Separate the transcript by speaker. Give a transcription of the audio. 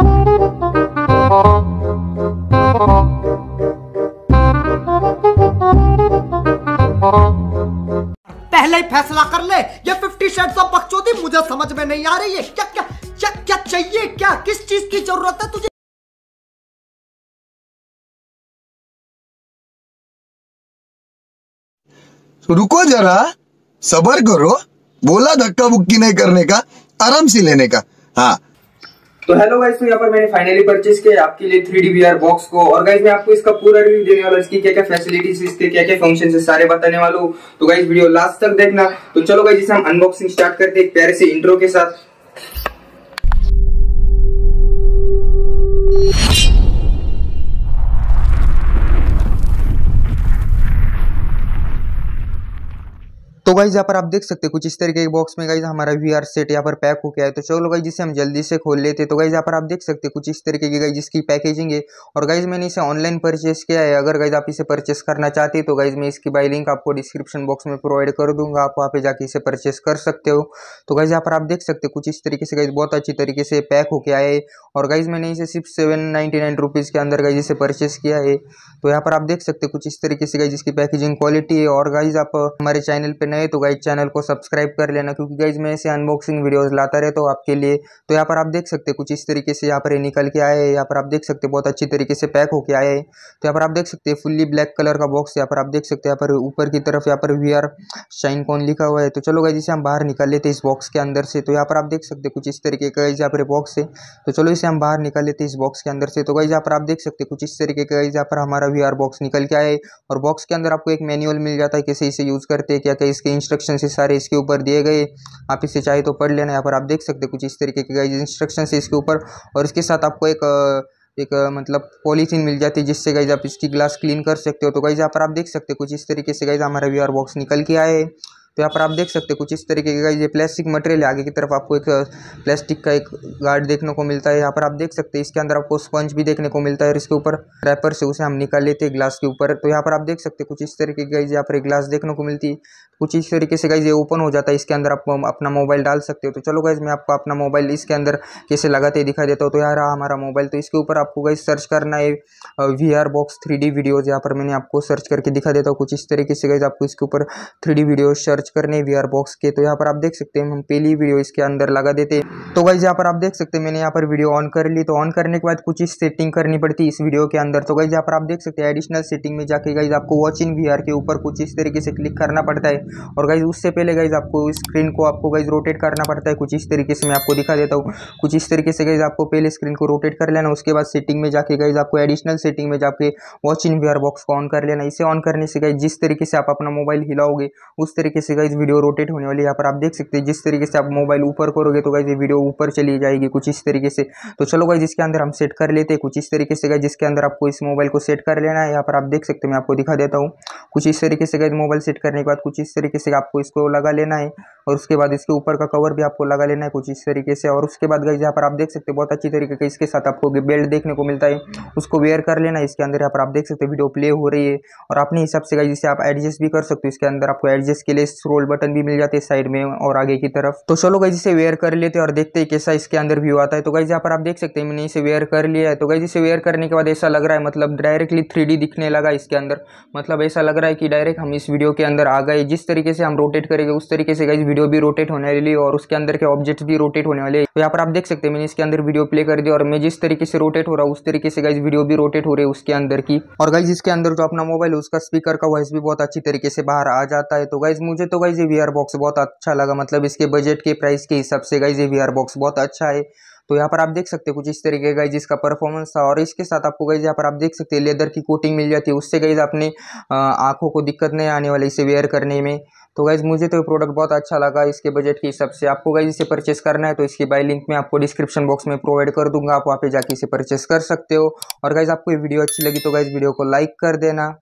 Speaker 1: पहले ही फैसला कर ले ये फिफ्टी शेड्स ऑफ बकचोदी मुझे समझ में नहीं आ रही है क्या क्या क्या क्या चाहिए क्या किस चीज की जरूरत है तुझे तो रुको जरा सबर करो बोला धक्का बुक्की नहीं करने का आराम से लेने का हाँ तो हेलो गाइस तो यहाँ पर मैंने फाइनली परचेज किया आपके लिए थ्री डी बॉक्स को और गाइस मैं आपको इसका पूरा रिव्यू देने वाला इसकी क्या क्या फैसिलिटीज इसके क्या क्या फंक्शन है सारे बताने वालों तो गाइस वीडियो लास्ट तक देखना तो चलो गाइस जिसे हम अनबॉक्सिंग स्टार्ट करते हैं प्यारे से इंट्रो के साथ तो गाइज यहाँ पर आप देख सकते हैं कुछ इस तरीके के बॉक्स में गाइज हमारा वी आर सेट यहाँ पर पैक हो गया है तो चलो गाइज इसे हम जल्दी से खोल लेते तो गाइज यहाँ पर आप देख सकते हैं कुछ इस तरीके की गाइज इसकी पैकेजिंग है और गाइज मैंने इसे ऑनलाइन परचेस किया है अगर गाइज आप इसे परचेस करना चाहते हैं तो गाइज मैं इसकी बाई लिंक आपको डिस्क्रिप्शन बॉक्स में प्रोवाइड कर दूंगा आप वहाँ पे जाके इसे परचेस कर सकते हो तो गाइज यहाँ पर आप देख सकते हैं कुछ इस तरीके से गाइज बहुत अच्छी तरीके से पैक होके आए है और गाइज मैंने इसे सिर्फ सेवन नाइन्टी नाइन रुपीज़ के अंदर गाइज इसे परचेस किया है तो यहाँ पर आप देख सकते हैं कुछ इस तरीके से गाइज इसकी पैकेजिंग क्वालिटी है और गाइज आप हमारे चैनल पर नए तो गाइज चैनल को सब्सक्राइब कर लेना क्योंकि गाइज मैं ऐसे अनबॉक्सिंग वीडियोज लाता रहता हूँ आपके लिए तो यहाँ पर आप देख सकते कुछ इस तरीके से यहाँ पर निकल के आए है यहाँ पर आप देख सकते बहुत अच्छी तरीके से पैक होके आए तो यहाँ पर आप देख सकते हैं फुल्ली ब्लैक कलर का बॉक्स यहाँ पर आप देख सकते यहाँ पर ऊपर की तरफ यहाँ पर वी आर शाइन कौन लिखा हुआ है तो चलो गाइज इसे हम बाहर निकाल लेते इस बॉक्स के अंदर से तो यहाँ पर आप देख सकते कुछ इस तरीके का गाइज यहाँ पर बॉक्स है तो चलो इसे हम बाहर निकाल लेते इस बॉक्स के अंदर से तो गाइज यहाँ पर आप देख सकते कुछ इस तरीके का गाइज यहाँ पर हमारा वी बॉक्स निकल के आए और बॉक्स के अंदर आपको एक मैनुअल मिल जाता है कैसे इसे यूज़ करते हैं क्या क्या इसके इंस्ट्रक्शन है सारे इसके ऊपर दिए गए आप इसे चाहे तो पढ़ लेना यहाँ पर आप देख सकते हैं कुछ इस तरीके के गाइज इंस्ट्रक्शन है इसके ऊपर और इसके साथ आपको एक एक मतलब पॉलीथीन मिल जाती है जिससे गाइज आप इसकी ग्लास क्लीन कर सकते हो तो गाइज यहाँ पर आप देख सकते हो कुछ इस तरीके से गाइज हमारा वी बॉक्स निकल के आए तो यहाँ पर आप देख सकते हैं कुछ इस तरीके का ये प्लास्टिक मटेरियल आगे की तरफ आपको एक प्लास्टिक का एक गार्ड देखने को मिलता है यहाँ पर आप देख सकते हैं इसके अंदर आपको स्पंज भी देखने को मिलता है और इसके ऊपर रैपर से उसे हम निकाल लेते हैं ग्लास के ऊपर तो यहाँ पर आप देख सकते हैं कुछ इस तरीके का यहाँ पर एक ग्लास देखने को मिलती है कुछ इस तरीके से गाइज ये ओपन हो जाता है इसके अंदर आप अपना मोबाइल डाल सकते हो तो चलो गाइज मैं आपको अपना मोबाइल इसके अंदर कैसे लगाते दिखा देता हूँ तो यहाँ रहा हमारा मोबाइल तो इसके ऊपर आपको गाइज सर्च करना है V R box three D videos यहाँ पर मैंने आपको सर्च करके दिखा देता हूँ कुछ इस तरीके से गाइज आपको इसके ऊपर three D video search search करने वी बॉक्स के तो यहाँ पर आप देख सकते हैं हम पहली वीडियो इसके अंदर लगा देते तो गाइज यहाँ पर आप देख सकते हैं मैंने यहाँ पर वीडियो ऑन कर ली तो ऑन करने के बाद कुछ सेटिंग करनी पड़ती इस वीडियो के अंदर तो गाइज यहाँ पर आप देख सकते हैं एडिशनल सेटिंग में जाके गाइज आपको वॉच इन वी के ऊपर कुछ इस तरीके से क्लिक करना पड़ता है और गाइज उससे पहले गाइज आपको स्क्रीन को आपको गाइज रोटेट करना पड़ता है कुछ इस तरीके से मैं आपको दिखा देता हूँ कुछ इस तरीके से गाइज आपको पहले स्क्रीन को रोटेट कर लेना उसके बाद सेटिंग में जाके गाइज आपको एडिशनल सेटिंग में जाके वॉच इन वी बॉक्स को ऑन कर लेना इसे ऑन करने से गाइज जिस तरीके से आप अपना मोबाइल हिलाओगे उस तरीके से से गाइज वीडियो रोटेट होने वाली है यहाँ पर आप देख सकते हैं जिस तरीके से आप मोबाइल ऊपर करोगे तो गाइज ये वीडियो ऊपर चली जाएगी कुछ इस तरीके से तो चलो गाइज इसके अंदर हम सेट कर लेते हैं कुछ इस तरीके से गाइज जिसके अंदर आपको इस मोबाइल को सेट कर लेना है यहाँ पर आप देख सकते हैं मैं आपको दिखा देता हूँ कुछ इस तरीके से गाइज मोबाइल सेट करने के बाद कुछ इस तरीके से आपको इसको लगा लेना है और उसके बाद इसके ऊपर का कवर भी आपको लगा लेना है कुछ इस तरीके से और उसके बाद गाइज यहाँ पर आप देख सकते हैं बहुत अच्छी तरीके का इसके साथ आपको बेल्ट देखने को मिलता है उसको वेयर कर लेना इसके अंदर यहाँ पर आप देख सकते हैं वीडियो प्ले हो रही है और अपने हिसाब से गाइज इसे आप एडजस्ट भी कर सकते हो इसके अंदर आपको एडजस्ट के लिए स्क्रोल बटन भी मिल जाते हैं साइड में और आगे की तरफ तो चलो गाइज इसे वेयर कर लेते हैं और देखते हैं कैसा इसके अंदर व्यू आता है तो गाइज यहाँ पर आप देख सकते हैं मैंने इसे वेयर कर लिया है तो गाइज इसे वेयर करने के बाद ऐसा लग रहा है मतलब डायरेक्टली थ्री दिखने लगा इसके अंदर मतलब ऐसा लग रहा है कि डायरेक्ट हम इस वीडियो के अंदर आ गए जिस तरीके से हम रोटेट करेंगे उस तरीके से गाइज वीडियो भी रोटेट होने वाली और उसके अंदर के ऑब्जेक्ट भी रोटेट होने वाले तो यहाँ पर आप देख सकते हैं मैंने इसके अंदर वीडियो प्ले कर दिया और मैं जिस तरीके से रोटेट हो रहा हूँ उस तरीके से गाइज वीडियो भी रोटेट हो रही है उसके अंदर की और गाइज इसके अंदर जो अपना मोबाइल है उसका स्पीकर का वॉइस भी बहुत अच्छी तरीके से बाहर आ जाता है तो गाइज मुझे तो गाइज ये वी बॉक्स बहुत अच्छा लगा मतलब इसके बजट के प्राइस के हिसाब से गाइज ये वी बॉक्स बहुत अच्छा है तो यहाँ पर आप देख सकते हैं कुछ इस तरीके का जिसका परफॉर्मेंस था और इसके साथ आपको गई यहाँ पर आप देख सकते हैं लेदर की कोटिंग मिल जाती है उससे गई अपने आंखों को दिक्कत नहीं आने वाली इसे वेयर करने में तो गाइज़ मुझे तो ये प्रोडक्ट बहुत अच्छा लगा इसके बजट के हिसाब से आपको गाइज इसे परचेस करना है तो इसकी बाई लिंक मैं आपको डिस्क्रिप्शन बॉक्स में प्रोवाइड कर दूंगा आप वहाँ पे जाके इसे परचेस कर सकते हो और गाइज आपको ये वीडियो अच्छी लगी तो गाइज वीडियो को लाइक कर देना